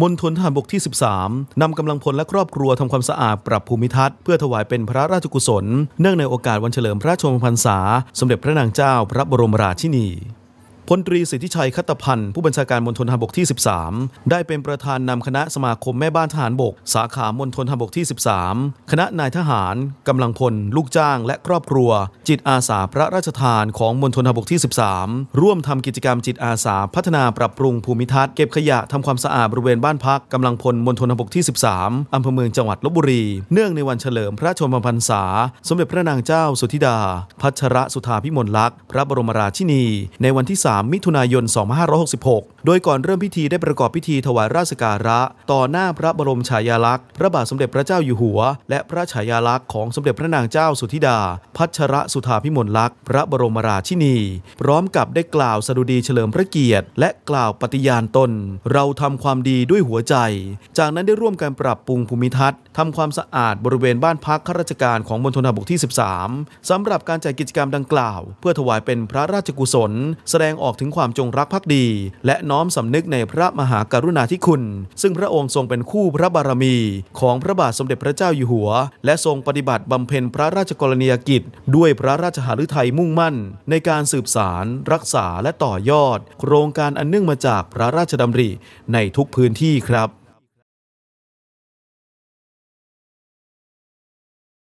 มณฑลทหารบกที่ 13 นำกำลังพลและครอบครัวทำความสะอาดปรับภูมิทัศน์เพื่อถวายเป็นพระราชกุศลเนื่องในโอกาสวันเฉลิมพระชนมพรรษาสมเด็จพระนางเจ้าพระบรมราชินีพลตรีสิทธิชัยคัตพันธ์ ผู้บัญชาการมณฑลทหารบกที่ 13 ได้เป็นประธานนำคณะสมาคมแม่บ้านทหารบก สาขามณฑลทหารบกที่ 13 คณะนายทหาร กำลังพล ลูกจ้างและครอบครัว จิตอาสา พระราชทานของมณฑลทหารบกที่ 13 ร่วมทำกิจกรรมจิตอาสา พัฒนาปรับปรุงภูมิทัศน์เก็บขยะ ทำความสะอาดบริเวณบ้านพักกำลังพลมณฑลทหารบกที่ 13 อำเภอเมืองจังหวัดลบบุรี เนื่องในวันเฉลิมพระชนมพรรษา สมเด็จพระนางเจ้า สุธิดาพัชรสุธาพิมลลักษณ์พระบรมราชินี ในวันที่ 3 3มิถุนายน 2566โดยก่อนเริ่มพิธีได้ประกอบพิธีถวายราชการะ ต่อหน้าพระบรมฉายาลักษณ์พระบาทสมเด็จพระเจ้าอยู่หัว และพระฉายาลักษณ์ของสมเด็จพระนางเจ้าสุธิดาพัชระสุธาพิมลลักษณ์พระบรมราชินีพร้อมกับได้กล่าวสดุดีเฉลิมพระเกียรติ และกล่าวปฏิญาณตนเราทำความดีด้วยหัวใจ จากนั้นได้ร่วมกันปรับปรุงภูมิทัศน์ทำความสะอาดบริเวณบ้านพักข้าราชการของมณฑลทหารบกที่ 13 สำหรับการจัดกิจกรรมดังกล่าว เพื่อถวายเป็นพระราชกุศล แสดงออกถึงความจงรักภักดี และน้อมสำนึกในพระมหากรุณาธิคุณ ซึ่งพระองค์ทรงเป็นคู่พระบารมี ของพระบาทสมเด็จพระเจ้าอยู่หัว และทรงปฏิบัติบำเพ็ญพระราชกรณียกิจ ด้วยพระราชหฤทัยมุ่งมั่น ในการสืบสาร รักษาและต่อยอด โครงการอันเนื่องมาจากพระราชดำริในทุกพื้นที่ครับ